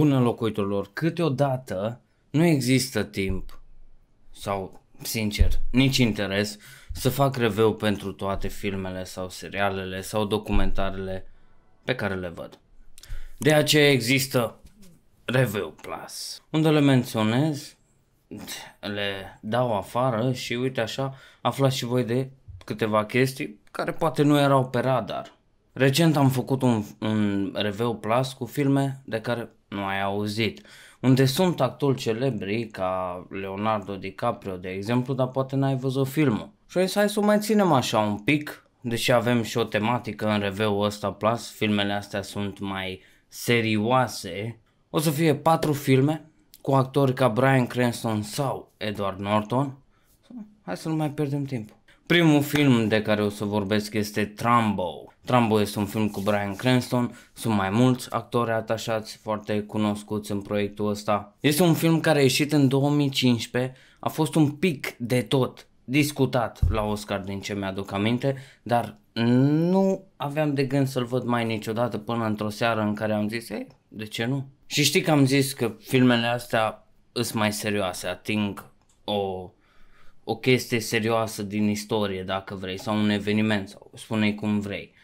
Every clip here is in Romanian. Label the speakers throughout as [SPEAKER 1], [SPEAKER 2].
[SPEAKER 1] Bună locuitorilor, câteodată nu există timp sau, sincer, nici interes să fac reveu pentru toate filmele sau serialele sau documentarele pe care le văd. De aceea există Review Plus, unde le menționez, le dau afară și uite așa aflați și voi de câteva chestii care poate nu erau pe radar. Recent am făcut un, un review plus cu filme de care nu ai auzit. Unde sunt actori celebri ca Leonardo DiCaprio, de exemplu, dar poate n-ai văzut filmul. Și o să hai să o mai ținem așa un pic, deși avem și o tematică în reveu ăsta plus, filmele astea sunt mai serioase. O să fie patru filme cu actori ca Brian Cranston sau Edward Norton. Hai să nu mai pierdem timpul. Primul film de care o să vorbesc este Trumbo. Trumbo este un film cu Brian Cranston, sunt mai mulți actori atașați foarte cunoscuți în proiectul ăsta. Este un film care a ieșit în 2015, a fost un pic de tot discutat la Oscar din ce mi-aduc aminte, dar nu aveam de gând să-l văd mai niciodată până într-o seară în care am zis, ei, de ce nu? Și știi că am zis că filmele astea sunt mai serioase, ating o o chestie serioasă din istorie, dacă vrei, sau un eveniment, sau spune-i cum vrei.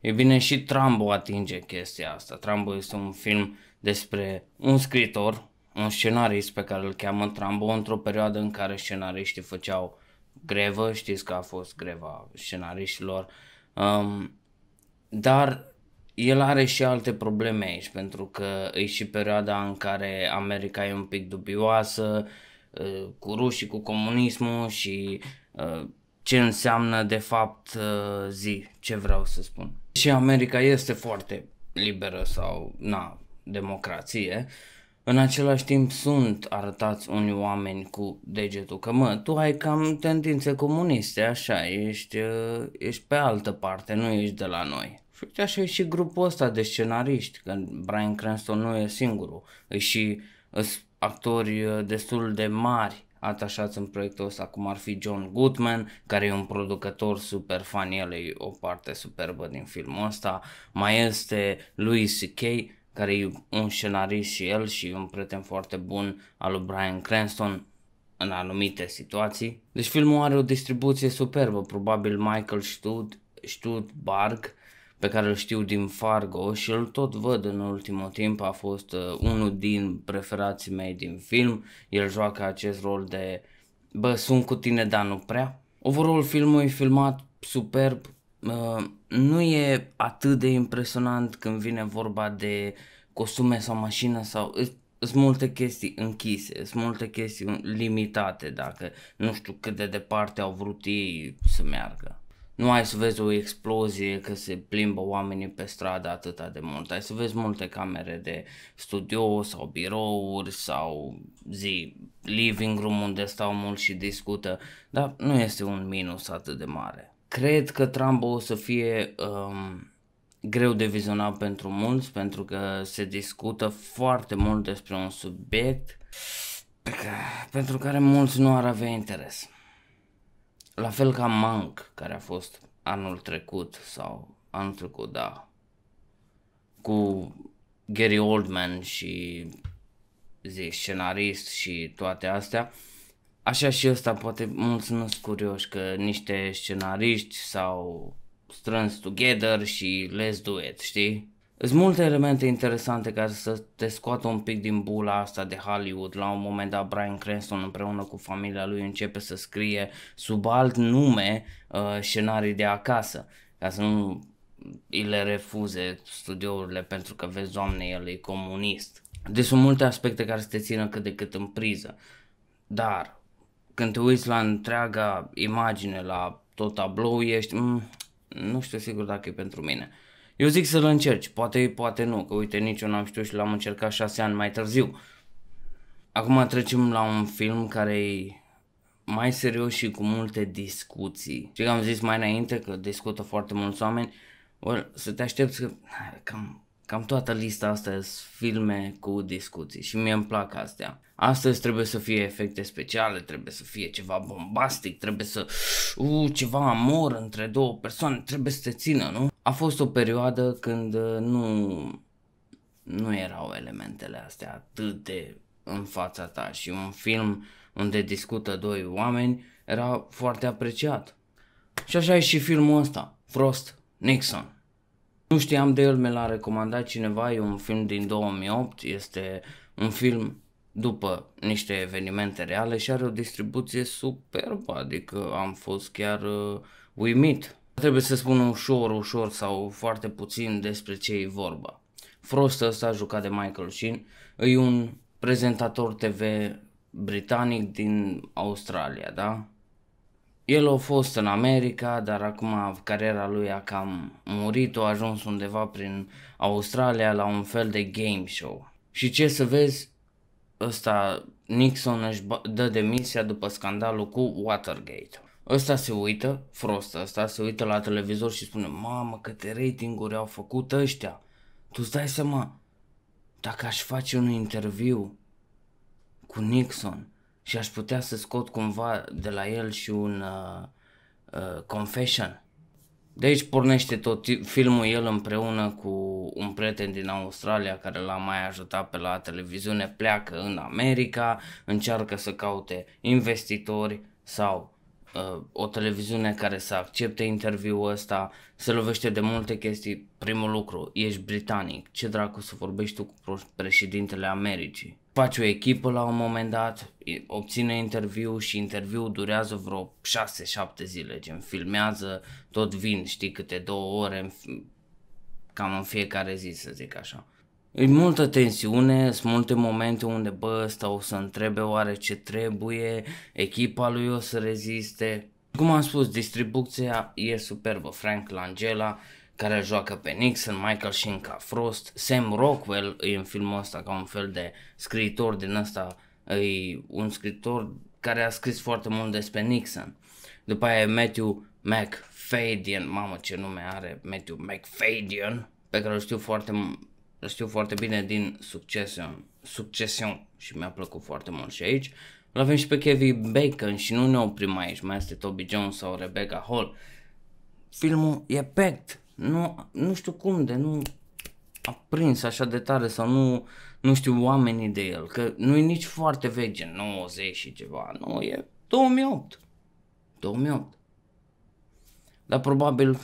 [SPEAKER 1] E bine, și Trambo atinge chestia asta. Trambo este un film despre un scritor, un scenarist pe care îl cheamă Trambo într-o perioadă în care scenariștii făceau grevă, știți că a fost greva scenariștilor, um, dar el are și alte probleme aici, pentru că e și perioada în care America e un pic dubioasă, uh, Uh, cu rușii, cu comunismul și uh, ce înseamnă de fapt uh, zi, ce vreau să spun. Și America este foarte liberă sau, na, democrație, în același timp sunt arătați unii oameni cu degetul că mă, tu ai cam tendințe comuniste, așa, ești, ești pe altă parte, nu ești de la noi. Și uite așa e și grupul ăsta de scenariști, că Brian Cranston nu e singurul, e și actori uh, destul de mari atașați în proiectul ăsta, cum ar fi John Goodman, care e un producător super fan, el e o parte superbă din filmul ăsta, mai este Louis C.K., care e un scenarist și el și un prieten foarte bun al lui Brian Cranston în anumite situații. Deci filmul are o distribuție superbă, probabil Michael Stutt, uh, pe care îl știu din Fargo și îl tot văd în ultimul timp, a fost uh, unul din preferații mei din film, el joacă acest rol de bă, sunt cu tine, dar nu prea. Overall filmul e filmat superb, uh, nu e atât de impresionant când vine vorba de costume sau mașină sau sunt multe chestii închise, sunt multe chestii limitate dacă nu știu cât de departe au vrut ei să meargă. Nu ai să vezi o explozie că se plimbă oamenii pe stradă atâta de mult. Ai să vezi multe camere de studio sau birouri sau zi living room unde stau mulți și discută, dar nu este un minus atât de mare. Cred că Trump o să fie um, greu de vizionat pentru mulți pentru că se discută foarte mult despre un subiect pe care, pentru care mulți nu ar avea interes la fel ca Mank, care a fost anul trecut sau anul trecut, da, cu Gary Oldman și zi, scenarist și toate astea, așa și ăsta poate mulți nu sunt curioși că niște scenariști sau strâns together și let's do it, știi? Sunt multe elemente interesante care să te scoată un pic din bula asta de Hollywood. La un moment dat Brian Cranston împreună cu familia lui începe să scrie sub alt nume uh, scenarii de acasă, ca să nu îi le refuze studiourile pentru că vezi, doamne, el e comunist. Deci sunt multe aspecte care să te țină cât de cât în priză. Dar când te uiți la întreaga imagine, la tot tablou, ești, mm, nu știu sigur dacă e pentru mine. Eu zic să-l încerci, poate, poate nu, că uite, nici eu n-am știut și l-am încercat șase ani mai târziu. Acum trecem la un film care e mai serios și cu multe discuții. Și am zis mai înainte că discută foarte mulți oameni, or, să te aștepți că cam, cam toată lista asta sunt filme cu discuții și mie îmi plac astea. Astăzi trebuie să fie efecte speciale, trebuie să fie ceva bombastic, trebuie să... Uuu, uh, ceva amor între două persoane, trebuie să te țină, nu? a fost o perioadă când uh, nu, nu erau elementele astea atât de în fața ta și un film unde discută doi oameni era foarte apreciat. Și așa e și filmul ăsta, Frost Nixon. Nu știam de el, mi l-a recomandat cineva, e un film din 2008, este un film după niște evenimente reale și are o distribuție superbă, adică am fost chiar uh, uimit Trebuie să spun ușor, ușor sau foarte puțin despre ce e vorba. Frost ăsta, jucat de Michael Sheen, e un prezentator TV britanic din Australia, da? El a fost în America, dar acum cariera lui a cam murit, a ajuns undeva prin Australia la un fel de game show. Și ce să vezi, ăsta Nixon își dă demisia după scandalul cu Watergate. Ăsta se uită, frost ăsta, se uită la televizor și spune Mamă, câte ratinguri au făcut ăștia. tu îți dai seama, dacă aș face un interviu cu Nixon și aș putea să scot cumva de la el și un uh, uh, confession. De aici pornește tot filmul el împreună cu un prieten din Australia care l-a mai ajutat pe la televiziune, pleacă în America, încearcă să caute investitori sau Uh, o televiziune care să accepte interviul ăsta, se lovește de multe chestii. Primul lucru, ești britanic, ce dracu să vorbești tu cu președintele Americii? Faci o echipă la un moment dat, obține interviu și interviul durează vreo 6-7 zile, gen filmează, tot vin, știi, câte două ore, cam în fiecare zi, să zic așa. E multă tensiune, sunt multe momente unde, bă, ăsta o să întrebe oare ce trebuie, echipa lui o să reziste. Cum am spus, distribuția e superbă. Frank Langella, care joacă pe Nixon, Michael Sheen ca Frost, Sam Rockwell e în filmul ăsta ca un fel de scriitor din ăsta, e un scriitor care a scris foarte mult despre Nixon. După aia e Matthew McFadyen, mamă ce nume are Matthew McFadyen, pe care îl știu foarte îl știu foarte bine din Succession, Succession și mi-a plăcut foarte mult și aici. Îl avem și pe Kevin Bacon și nu ne oprim aici, mai este Toby Jones sau Rebecca Hall. Filmul e packed, nu, nu știu cum de nu a prins așa de tare sau nu, nu știu oamenii de el, că nu e nici foarte vechi, 90 și ceva, nu, e 2008. 2008. Dar probabil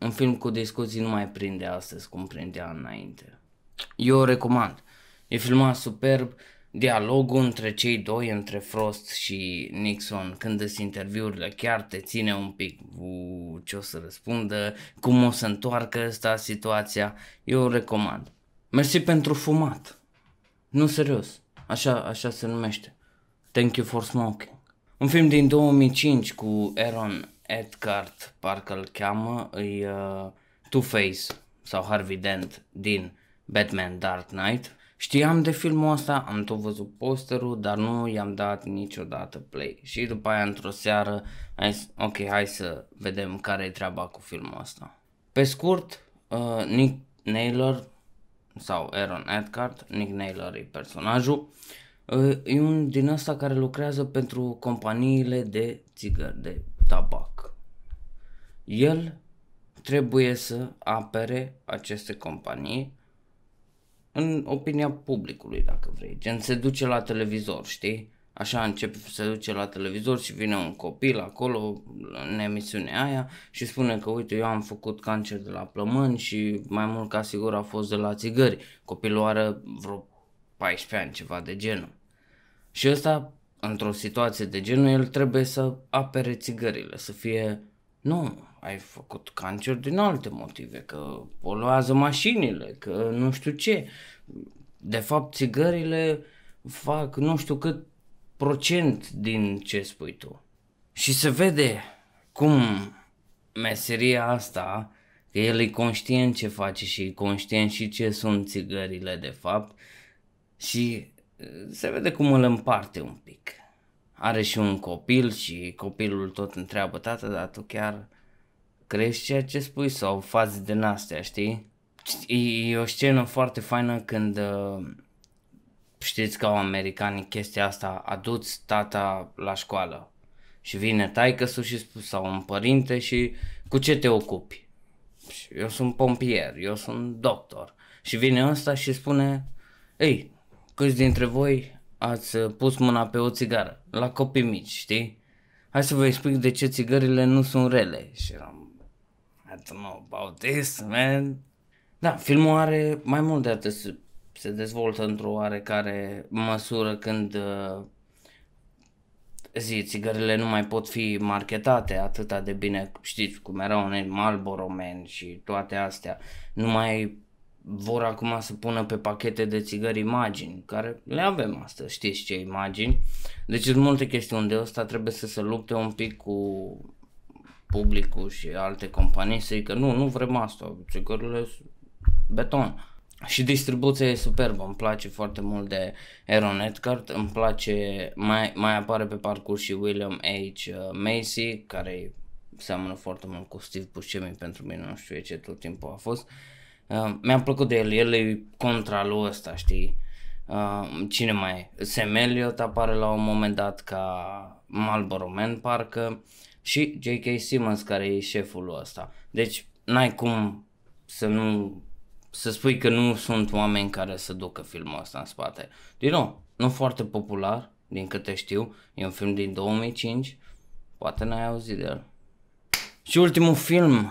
[SPEAKER 1] un film cu discuții nu mai prinde astăzi cum prindea înainte. Eu o recomand. E filmat superb, dialogul între cei doi, între Frost și Nixon, când îți interviurile, chiar te ține un pic cu ce o să răspundă, cum o să întoarcă asta situația, eu o recomand. Mersi pentru fumat. Nu serios, așa, așa se numește. Thank you for smoking. Un film din 2005 cu Aaron Edgard, parcă îl cheamă, îi uh, Two-Face sau Harvey Dent din Batman Dark Knight. Știam de filmul ăsta, am tot văzut posterul, dar nu i-am dat niciodată play. Și după aia, într-o seară, hai, zis, ok, hai să vedem care e treaba cu filmul ăsta. Pe scurt, uh, Nick Naylor sau Aaron Edgard, Nick Naylor e personajul, uh, e un din ăsta care lucrează pentru companiile de țigări, de tabac el trebuie să apere aceste companii în opinia publicului, dacă vrei. Gen, se duce la televizor, știi? Așa începe, se duce la televizor și vine un copil acolo în emisiunea aia și spune că uite eu am făcut cancer de la plămâni și mai mult ca sigur a fost de la țigări. Copilul are vreo 14 ani, ceva de genul. Și ăsta, într-o situație de genul, el trebuie să apere țigările, să fie nu, ai făcut cancer din alte motive, că poluează mașinile, că nu știu ce. De fapt, țigările fac nu știu cât procent din ce spui tu. Și se vede cum meseria asta, că el e conștient ce face și e conștient și ce sunt țigările de fapt și uh, se vede cum îl împarte un pic are și un copil și copilul tot întreabă tată, dar tu chiar crezi ceea ce spui sau fazi de nastea, știi? E o scenă foarte faină când uh, știți că au americani chestia asta, aduți tata la școală și vine taică și spus sau un părinte și cu ce te ocupi? Eu sunt pompier, eu sunt doctor. Și vine ăsta și spune, ei, câți dintre voi ați uh, pus mâna pe o țigară, la copii mici, știi? Hai să vă explic de ce țigările nu sunt rele. Și eram, I don't know about this, man. Da, filmul are mai mult de atât, se dezvoltă într-o oarecare măsură când uh, zi, țigările nu mai pot fi marketate atâta de bine, știți cum erau în Marlboro Man și toate astea, nu mai vor acum să pună pe pachete de țigări imagini, care le avem astăzi, știți ce imagini. Deci sunt multe chestiuni de ăsta, trebuie să se lupte un pic cu publicul și alte companii să că nu, nu vrem asta, țigările beton. Și distribuția e superbă, îmi place foarte mult de Aaron Edgard, îmi place, mai, mai apare pe parcurs și William H. Macy, care seamănă foarte mult cu Steve Buscemi pentru mine, nu știu ce tot timpul a fost. Uh, Uh, mi-a plăcut de el, el e contra lui ăsta, știi? Uh, cine mai e? Sam Elliot apare la un moment dat ca Marlboro Man parcă și J.K. Simmons care e șeful ăsta. Deci n-ai cum să nu să spui că nu sunt oameni care să ducă filmul ăsta în spate. Din nou, nu foarte popular, din câte știu, e un film din 2005, poate n-ai auzit de el. Și ultimul film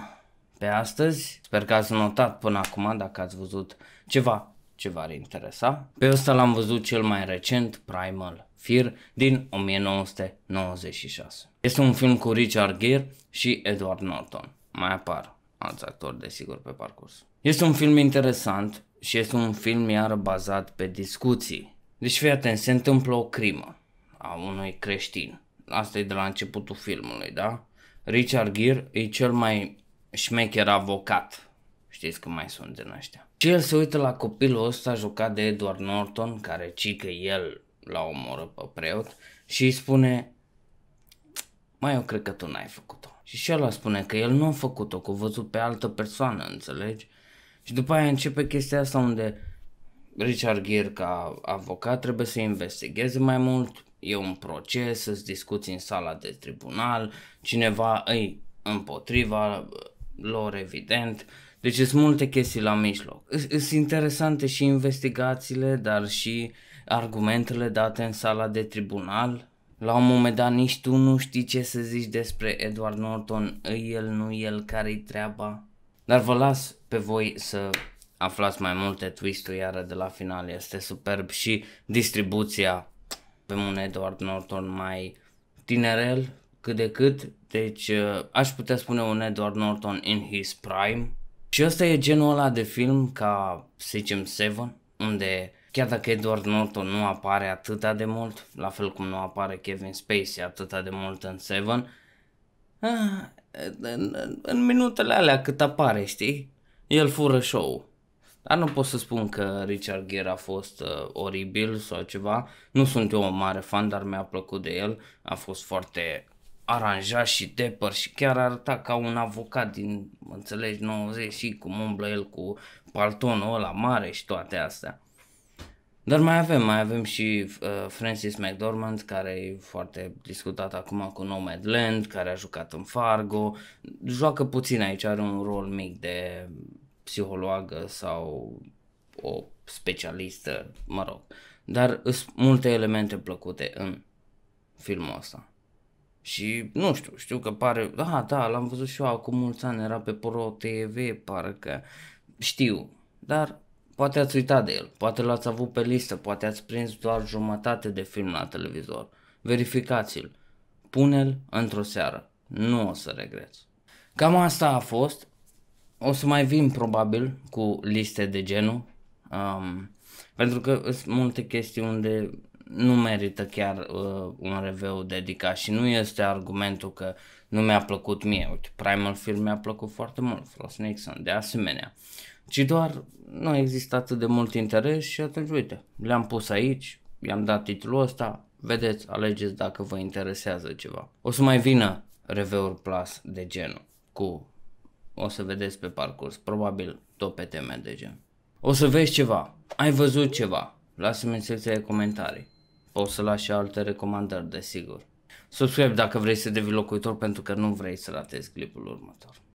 [SPEAKER 1] pe astăzi. Sper că ați notat până acum dacă ați văzut ceva ce v-ar interesa. Pe ăsta l-am văzut cel mai recent, Primal Fear, din 1996. Este un film cu Richard Gere și Edward Norton. Mai apar alți actori, desigur, pe parcurs. Este un film interesant și este un film iar bazat pe discuții. Deci fii atent, se întâmplă o crimă a unui creștin. Asta e de la începutul filmului, da? Richard Gere e cel mai șmecher avocat. Știți că mai sunt din ăștia. Și el se uită la copilul ăsta jucat de Edward Norton, care cică că el la omoră pe preot și îi spune mai eu cred că tu n-ai făcut-o. Și și ăla spune că el nu a făcut-o, că a văzut pe altă persoană, înțelegi? Și după aia începe chestia asta unde Richard Gere ca avocat trebuie să investigheze mai mult, e un proces, să discuți în sala de tribunal, cineva îi împotriva, lor, evident. Deci sunt multe chestii la mijloc. Sunt interesante și investigațiile, dar și argumentele date în sala de tribunal. La un moment dat nici tu nu știi ce să zici despre Edward Norton, îi el, nu el, care-i treaba. Dar vă las pe voi să aflați mai multe twist-uri iară de la final, este superb și distribuția pe un Edward Norton mai tinerel, cât de cât, deci uh, aș putea spune un Edward Norton in his prime. Și ăsta e genul ăla de film ca, să zicem, Seven, unde chiar dacă Edward Norton nu apare atât de mult, la fel cum nu apare Kevin Spacey atât de mult în Seven, ah, în, în minutele alea cât apare, știi, el fură show dar nu pot să spun că Richard Gere a fost uh, oribil sau ceva. Nu sunt eu un mare fan, dar mi-a plăcut de el. A fost foarte aranja și depăr și chiar arăta ca un avocat din, înțelegi, 90 și cum umblă el cu paltonul ăla mare și toate astea. Dar mai avem, mai avem și uh, Francis McDormand, care e foarte discutat acum cu Nomadland, care a jucat în Fargo, joacă puțin aici, are un rol mic de psihologă sau o specialistă, mă rog. Dar sunt multe elemente plăcute în filmul ăsta. Și nu știu, știu că pare, da, da, l-am văzut și eu acum mulți ani, era pe Pro TV, parcă, știu, dar poate ați uitat de el, poate l-ați avut pe listă, poate ați prins doar jumătate de film la televizor. Verificați-l, pune-l într-o seară, nu o să regreți. Cam asta a fost, o să mai vin probabil cu liste de genul, um, pentru că sunt multe chestii unde nu merită chiar uh, un review dedicat și nu este argumentul că nu mi-a plăcut mie. Uite, Primal Film mi-a plăcut foarte mult, Frost Nixon, de asemenea. Ci doar nu există atât de mult interes și atunci, uite, le-am pus aici, i-am dat titlul ăsta, vedeți, alegeți dacă vă interesează ceva. O să mai vină review-uri plus de genul, cu, o să vedeți pe parcurs, probabil tot pe teme de gen. O să vezi ceva, ai văzut ceva, lasă-mi în secția de comentarii. O să las și alte recomandări, desigur. Subscribe dacă vrei să devii locuitor pentru că nu vrei să ratezi clipul următor.